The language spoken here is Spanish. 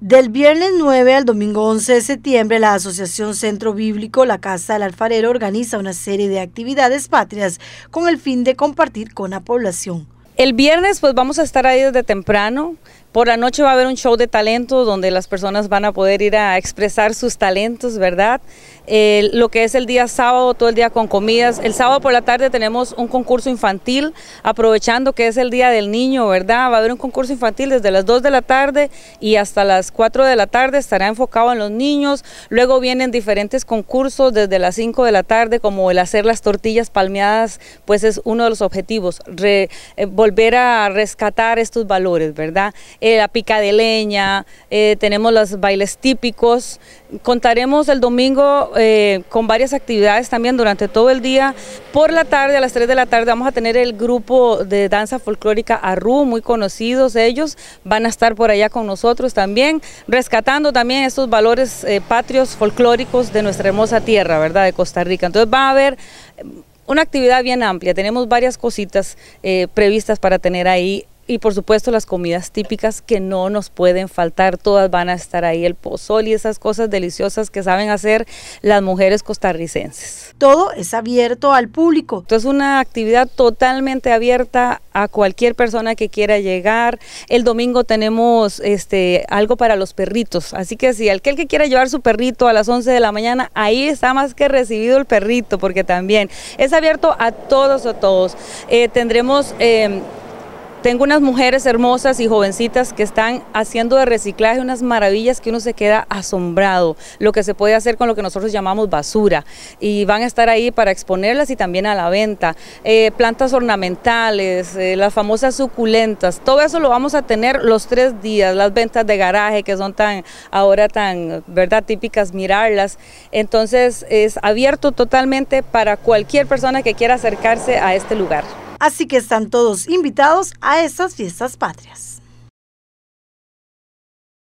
Del viernes 9 al domingo 11 de septiembre, la Asociación Centro Bíblico La Casa del Alfarero organiza una serie de actividades patrias con el fin de compartir con la población. El viernes pues vamos a estar ahí desde temprano, por la noche va a haber un show de talento donde las personas van a poder ir a expresar sus talentos, ¿verdad? lo que es el día sábado, todo el día con comidas. El sábado por la tarde tenemos un concurso infantil, aprovechando que es el día del niño, ¿verdad? Va a haber un concurso infantil desde las 2 de la tarde y hasta las 4 de la tarde estará enfocado en los niños. Luego vienen diferentes concursos desde las 5 de la tarde, como el hacer las tortillas palmeadas, pues es uno de los objetivos, eh, volver a rescatar estos valores, ¿verdad? Eh, la pica de leña, eh, tenemos los bailes típicos. Contaremos el domingo eh, con varias actividades también durante todo el día. Por la tarde, a las 3 de la tarde, vamos a tener el grupo de danza folclórica Arru, muy conocidos ellos, van a estar por allá con nosotros también, rescatando también estos valores patrios folclóricos de nuestra hermosa tierra, ¿verdad?, de Costa Rica. Entonces va a haber una actividad bien amplia. Tenemos varias cositas previstas para tener ahí y por supuesto las comidas típicas que no nos pueden faltar, todas van a estar ahí, el pozol y esas cosas deliciosas que saben hacer las mujeres costarricenses. Todo es abierto al público. es una actividad totalmente abierta a cualquier persona que quiera llegar. El domingo tenemos este algo para los perritos, así que si aquel que quiera llevar su perrito a las 11 de la mañana, ahí está más que recibido el perrito, porque también es abierto a todos o todos. Eh, tendremos em, tengo unas mujeres hermosas y jovencitas que están haciendo de reciclaje unas maravillas que uno se queda asombrado, lo que se puede hacer con lo que nosotros llamamos basura. Y van a estar ahí para exponerlas y también a la venta. Eh, plantas ornamentales, eh, las famosas suculentas, todo eso lo vamos a tener los tres días, las ventas de garaje que son tan ahora tan verdad típicas mirarlas. Entonces es abierto totalmente para cualquier persona que quiera acercarse a este lugar. Así que están todos invitados a estas fiestas patrias.